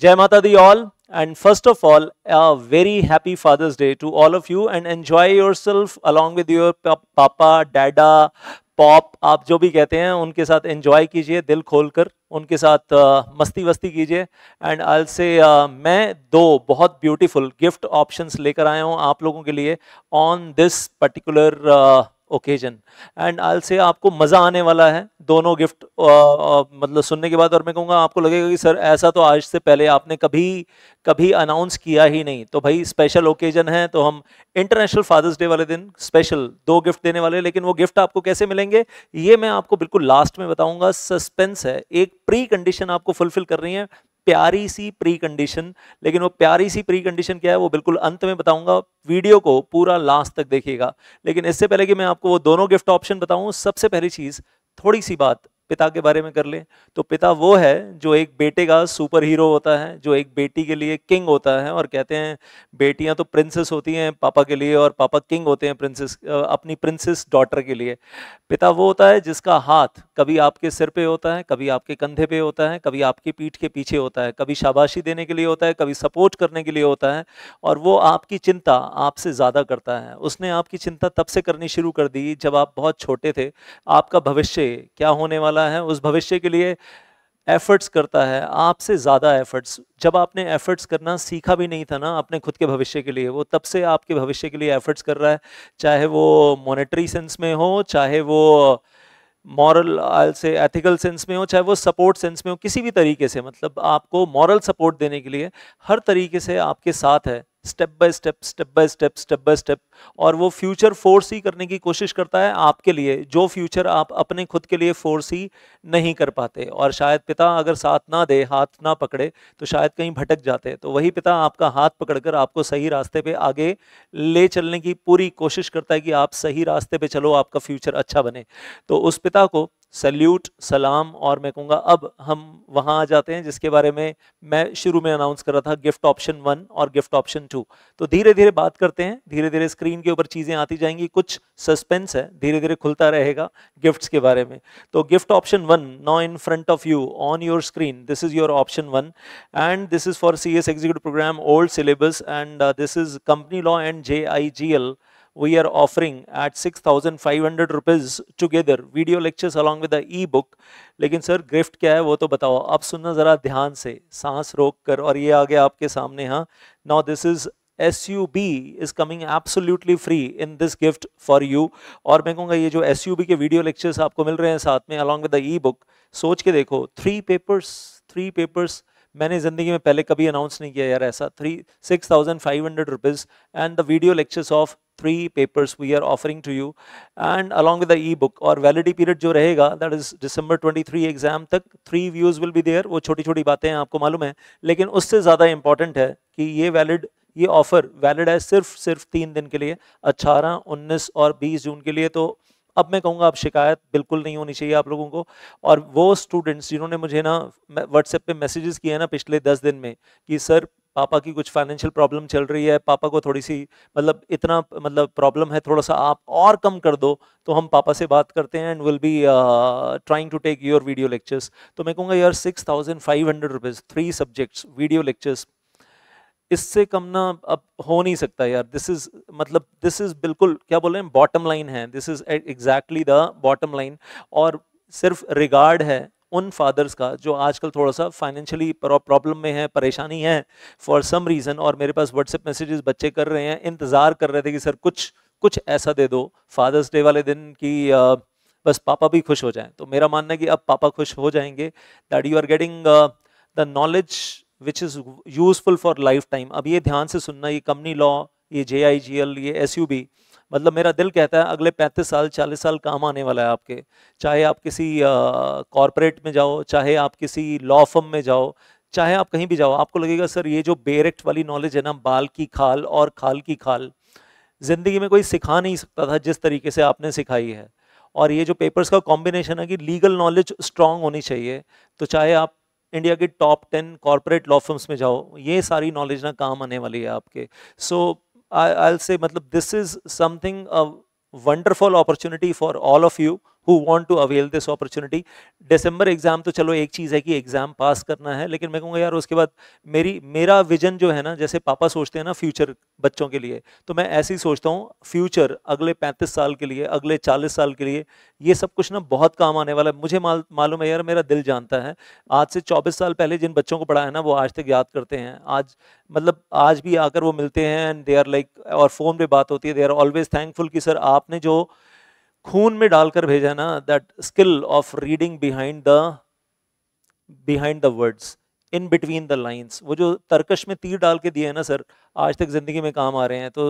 जय माता दी all and first of all a very happy father's day to all of you and enjoy yourself along with your papa dada pop आप जो भी कहते हैं उनके साथ एंजॉय कीजिए दिल खोल कर उनके साथ मस्ती वस्ती कीजिए एंड आल से मैं दो बहुत ब्यूटीफुल गिफ्ट ऑप्शंस लेकर आया हूँ आप लोगों के लिए on this particular occasion and all से आपको मज़ा आने वाला है दोनों गिफ्ट आ, आ, मतलब सुनने के बाद और मैं कहूँगा आपको लगेगा कि सर ऐसा तो आज से पहले आपने कभी कभी अनाउंस किया ही नहीं तो भाई स्पेशल ओकेजन है तो हम इंटरनेशनल फादर्स डे वाले दिन स्पेशल दो गिफ्ट देने वाले लेकिन वो गिफ्ट आपको कैसे मिलेंगे ये मैं आपको बिल्कुल लास्ट में बताऊँगा सस्पेंस है एक प्री कंडीशन आपको फुलफिल कर रही है प्यारी सी प्री कंडीशन लेकिन वो प्यारी सी प्री कंडीशन क्या है वो बिल्कुल अंत में बताऊंगा वीडियो को पूरा लास्ट तक देखिएगा लेकिन इससे पहले कि मैं आपको वो दोनों गिफ्ट ऑप्शन बताऊं सबसे पहली चीज़ थोड़ी सी बात पिता के बारे में कर ले तो पिता वो है जो एक बेटे का सुपर हीरो होता है जो एक बेटी के लिए किंग होता है और कहते हैं बेटियां तो प्रिंसेस होती हैं पापा के लिए और पापा किंग होते हैं प्रिंसेस अपनी प्रिंसेस डॉटर के लिए पिता वो होता है जिसका हाथ कभी आपके सिर पे होता है कभी आपके कंधे पे होता है कभी आपकी पीठ के पीछे होता है कभी शाबाशी देने के लिए होता है कभी सपोर्ट करने के लिए होता है और वो आपकी चिंता आपसे ज़्यादा करता है उसने आपकी चिंता तब से करनी शुरू कर दी जब आप बहुत छोटे थे आपका भविष्य क्या होने वाला वाला है उस भविष्य के लिए एफर्ट्स करता है आपसे ज़्यादा एफर्ट्स जब आपने एफर्ट्स करना सीखा भी नहीं था ना अपने खुद के भविष्य के लिए वो तब से आपके भविष्य के लिए एफर्ट्स कर रहा है चाहे वो मॉनेटरी सेंस में हो चाहे वो मॉरल से एथिकल सेंस में हो चाहे वो सपोर्ट सेंस में हो किसी भी तरीके से मतलब आपको मॉरल सपोर्ट देने के लिए हर तरीके से आपके साथ है step by step step by step step by step और वो फ्यूचर फोर्स ही करने की कोशिश करता है आपके लिए जो फ्यूचर आप अपने खुद के लिए फोर्स ही नहीं कर पाते और शायद पिता अगर साथ ना दे हाथ ना पकड़े तो शायद कहीं भटक जाते तो वही पिता आपका हाथ पकड़कर आपको सही रास्ते पे आगे ले चलने की पूरी कोशिश करता है कि आप सही रास्ते पे चलो आपका फ्यूचर अच्छा बने तो उस पिता को सल्यूट सलाम और मैं कहूँगा अब हम वहाँ आ जाते हैं जिसके बारे में मैं शुरू में अनाउंस कर रहा था गिफ्ट ऑप्शन वन और गिफ्ट ऑप्शन टू तो धीरे धीरे बात करते हैं धीरे धीरे स्क्रीन के ऊपर चीज़ें आती जाएंगी कुछ सस्पेंस है धीरे धीरे खुलता रहेगा गिफ्ट्स के बारे में तो gift option one now in front of you on your screen this is your option one and this is for C S executive program old syllabus and this is company law and J I G L we are offering at 6500 rupees together video lectures along with the e-book लेकिन sir gift क्या है वो तो बताओ अब सुनना ज़रा ध्यान से सांस रोक कर और ये आ गया आपके सामने हाँ now this is S U B is coming absolutely free in this gift for you और मैं कहूँगा ये जो एस यू बी के वीडियो लेक्चर्स आपको मिल रहे हैं साथ में along with the ebook सोच के देखो थ्री पेपर्स थ्री पेपर्स मैंने ज़िंदगी में पहले कभी अनाउंस नहीं किया यार ऐसा three six thousand five hundred rupees and the video lectures of three papers we are offering to you and along with the ebook और वैलिडी पीरियड जो रहेगा that is December three exam तक three views will be there वो छोटी छोटी बातें हैं आपको मालूम है लेकिन उससे ज़्यादा इंपॉर्टेंट है कि ये वैलिड ये ऑफ़र वैलिड है सिर्फ सिर्फ तीन दिन के लिए अट्ठारह उन्नीस और बीस जून के लिए तो अब मैं कहूँगा आप शिकायत बिल्कुल नहीं होनी चाहिए आप लोगों को और वो स्टूडेंट्स जिन्होंने मुझे ना व्हाट्सएप पे मैसेजेस किए हैं ना पिछले दस दिन में कि सर पापा की कुछ फाइनेंशियल प्रॉब्लम चल रही है पापा को थोड़ी सी मतलब इतना मतलब प्रॉब्लम है थोड़ा सा आप और कम कर दो तो हम पापा से बात करते हैं and will be trying to take your video lectures तो मैं कहूँगा यार six thousand five hundred rupees three subjects video lectures इससे कम ना अब हो नहीं सकता यार दिस इज मतलब दिस इज बिल्कुल क्या बोल रहे हैं बॉटम लाइन है this is exactly the bottom line और सिर्फ रिगार्ड है उन फादर्स का जो आजकल थोड़ा सा फाइनेंशियली प्रॉब्लम में है परेशानी है फॉर सम रीज़न और मेरे पास व्हाट्सएप मैसेजेस बच्चे कर रहे हैं इंतज़ार कर रहे थे कि सर कुछ कुछ ऐसा दे दो फादर्स डे वाले दिन की आ, बस पापा भी खुश हो जाएं तो मेरा मानना है कि अब पापा खुश हो जाएंगे that you are getting the knowledge which is useful for life time अब ये ध्यान से सुनना ये कंपनी लॉ ये जे आई जी एल ये एस यू बी मतलब मेरा दिल कहता है अगले पैंतीस साल चालीस साल काम आने वाला है आपके चाहे आप किसी कॉरपोरेट में जाओ चाहे आप किसी लॉ फर्म में जाओ चाहे आप कहीं भी जाओ आपको लगेगा सर ये जो बेरेक्ट वाली नॉलेज है ना बाल की खाल और खाल की खाल ज़िंदगी में कोई सिखा नहीं सकता था जिस तरीके से आपने सिखाई है और ये जो पेपर्स का कॉम्बिनेशन है कि लीगल नॉलेज स्ट्रांग होनी चाहिए तो चाहे आप इंडिया के top ten corporate law firms में जाओ ये सारी नॉलेज ना काम आने वाली है आपके सो आई आई से मतलब this is something wonderful opportunity for all of you who want to avail this opportunity December exam तो चलो एक चीज़ है कि एग्ज़ाम पास करना है लेकिन मैं कहूँगा यार उसके बाद मेरी मेरा विजन जो है ना जैसे पापा सोचते हैं ना फ्यूचर बच्चों के लिए तो मैं ऐसे ही सोचता हूँ फ्यूचर अगले पैंतीस साल के लिए अगले चालीस साल के लिए ये सब कुछ ना बहुत काम आने वाला है मुझे माल, मालूम है यार मेरा दिल जानता है आज से चौबीस साल पहले जिन बच्चों को पढ़ा है ना वो आज तक याद करते हैं आज मतलब आज भी आकर वो मिलते हैं एंड दे आर लाइक और फ़ोन पर बात होती है दे आर ऑलवेज थैंकफुल कि सर आपने जो खून में डालकर भेजा ना that skill of reading behind the behind the words in between the lines वो जो तर्कश में तीर डाल के दिए हैं ना सर आज तक ज़िंदगी में काम आ रहे हैं तो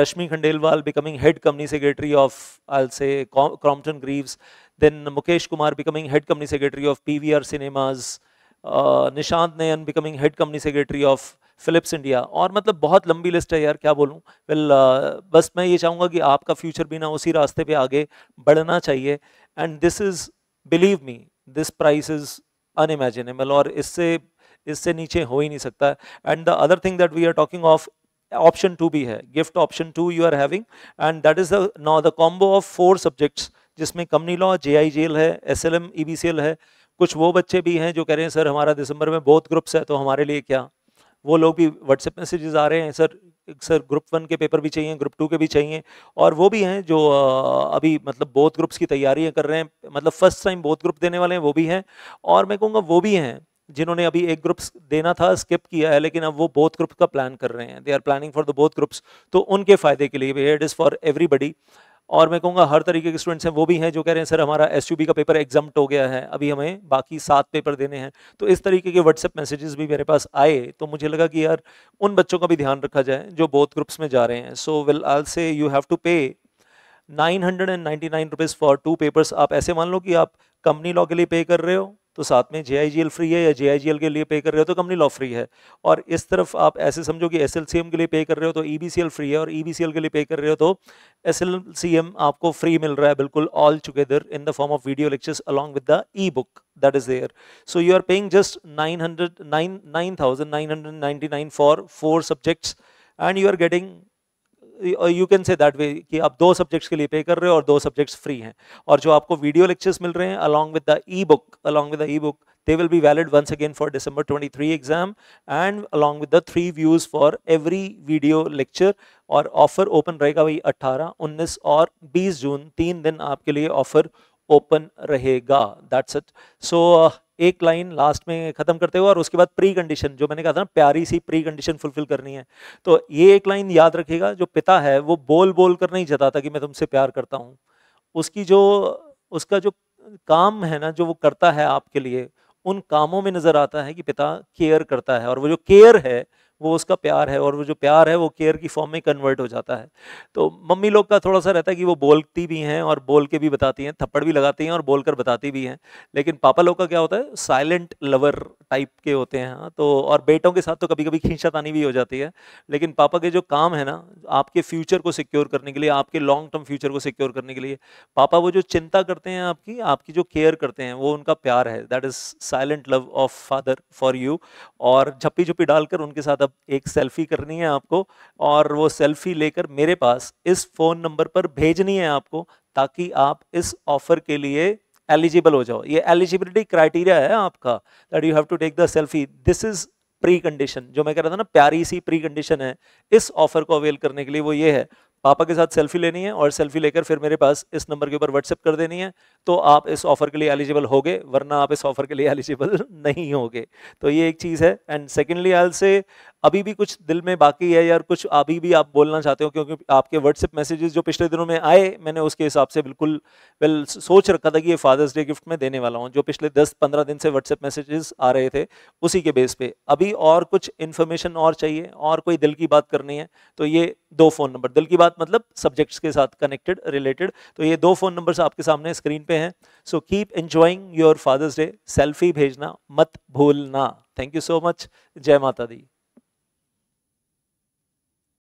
Rashmi Khandelwal becoming head company secretary of आल से Crompton Greaves then Mukesh Kumar becoming head company secretary of P V R cinemas Nishant Nayan becoming head company secretary of Philips India और मतलब बहुत लंबी लिस्ट है यार क्या बोलूँ वेल well, uh, बस मैं ये चाहूँगा कि आपका फ्यूचर भी ना उसी रास्ते पे आगे बढ़ना चाहिए and this is believe me this price is unimaginable और इससे इससे नीचे हो ही नहीं सकता and the other thing that we are talking of option two भी है gift option to you are having and that is the now the combo of four subjects जिसमें company law J I G L है S L M E B C L है कुछ वो बच्चे भी हैं जो कह रहे हैं सर हमारा दिसंबर में बहुत ग्रुप्स है तो हमारे लिए क्या वो लोग भी व्हाट्सएप मैसेजेस आ रहे हैं सर सर ग्रुप वन के पेपर भी चाहिए ग्रुप टू के भी चाहिए और वो भी हैं जो अभी मतलब बोथ ग्रुप्स की तैयारियां कर रहे हैं मतलब फर्स्ट टाइम बोथ ग्रुप देने वाले हैं वो भी हैं और मैं कहूँगा वो भी हैं जिन्होंने अभी एक ग्रुप देना था स्किप किया है लेकिन अब वो बोथ ग्रुप का प्लान कर रहे हैं they are planning for the both groups तो उनके फ़ायदे के लिए भी इट इज़ फॉर एवरीबडी और मैं कहूँगा हर तरीके के स्टूडेंट्स हैं वो भी हैं जो कह रहे हैं सर हमारा एस का पेपर एग्जाम हो गया है अभी हमें बाकी सात पेपर देने हैं तो इस तरीके के व्हाट्सएप मैसेजेस भी मेरे पास आए तो मुझे लगा कि यार उन बच्चों का भी ध्यान रखा जाए जो बहुत ग्रुप्स में जा रहे हैं सो will also you have to pay nine hundred and ninety nine rupees for two papers आप ऐसे मान लो कि आप कंपनी लॉ के लिए पे कर रहे हो तो साथ में जे आई जी एल फ्री है या जे आई जी एल के लिए पे कर रहे हो तो कंपनी लॉ फ्री है और इस तरफ आप ऐसे समझो कि एस एल सी एम के लिए पे कर रहे हो तो E B C L free है और ई बी सी एल के लिए पे कर रहे हो तो एस एल सी एम आपको फ्री मिल रहा है बिल्कुल all together in the form of video lectures along with the ebook that is there so you are paying just nine hundred nine nine thousand nine hundred ninety nine for four subjects and you are getting you can say that way कि आप दो subjects के लिए पे कर रहे हो और दो सब्जेक्ट्स फ्री हैं और जो आपको वीडियो लेक्चर्स मिल रहे हैं along with the ebook along with the ebook they will be valid once again for December twenty three exam and along with the three views for every video lecture और offer open रहेगा वही अट्ठारह उन्नीस और बीस जून तीन दिन आपके लिए ऑफर ओपन रहेगा दैट्स इट सो एक लाइन लास्ट में ख़त्म करते हुए और उसके बाद प्री कंडीशन जो मैंने कहा था ना प्यारी सी प्री कंडीशन फुलफिल करनी है तो ये एक लाइन याद रखेगा जो पिता है वो बोल बोल कर नहीं जताता कि मैं तुमसे प्यार करता हूँ उसकी जो उसका जो काम है ना जो वो करता है आपके लिए उन कामों में नज़र आता है कि पिता केयर करता है और वो जो केयर है वो उसका प्यार है और वो जो प्यार है वो केयर की फॉर्म में कन्वर्ट हो जाता है तो मम्मी लोग का थोड़ा सा रहता है कि वो बोलती भी हैं और बोल के भी बताती हैं थप्पड़ भी लगाती हैं और बोल कर बताती भी हैं लेकिन पापा लोग का क्या होता है साइलेंट लवर टाइप के होते हैं हाँ तो और बेटों के साथ तो कभी कभी खींचातानी भी हो जाती है लेकिन पापा के जो काम है ना आपके फ्यूचर को सिक्योर करने के लिए आपके लॉन्ग टर्म फ्यूचर को सिक्योर करने के लिए पापा वो जो चिंता करते हैं आपकी आपकी जो केयर करते हैं वो उनका प्यार है that is silent love of father for you और झप्पी झुप्पी डालकर उनके साथ अब एक सेल्फी करनी है आपको और वो सेल्फी लेकर मेरे पास इस फ़ोन नंबर पर भेजनी है आपको ताकि आप इस ऑफ़र के लिए एलिजिबल हो जाओ ये एलिजिबिलिटी क्राइटेरिया है आपका that you have to take the selfie this is pre condition जो मैं कह रहा था ना प्यारी सी प्री कंडीशन है इस ऑफ़र को अवेल करने के लिए वो ये है पापा के साथ सेल्फी लेनी है और सेल्फी लेकर फिर मेरे पास इस नंबर के ऊपर व्हाट्सएप कर देनी है तो आप इस ऑफ़र के लिए एलिजिबल होगे वरना आप इस ऑफ़र के लिए एलिजिबल नहीं होगे तो ये एक चीज़ है एंड सेकेंडली आल से अभी भी कुछ दिल में बाकी है या कुछ अभी भी आप बोलना चाहते हो क्योंकि आपके व्हाट्सएप मैसेजेस जो पिछले दिनों में आए मैंने उसके हिसाब से बिल्कुल वेल सोच रखा था कि ये फादर्स डे गिफ्ट में देने वाला हूँ जो पिछले दस पंद्रह दिन से व्हाट्सएप मैसेजेस आ रहे थे उसी के बेस पे अभी और कुछ इन्फॉर्मेशन और चाहिए और कोई दिल की बात करनी है तो ये दो फ़ोन नंबर दिल की बात मतलब सब्जेक्ट्स के साथ कनेक्टेड रिलेटेड तो ये दो फ़ोन नंबर्स आपके सामने स्क्रीन पर हैं so keep enjoying your father's day selfie भेजना मत भूलना थैंक यू सो मच जय माता दी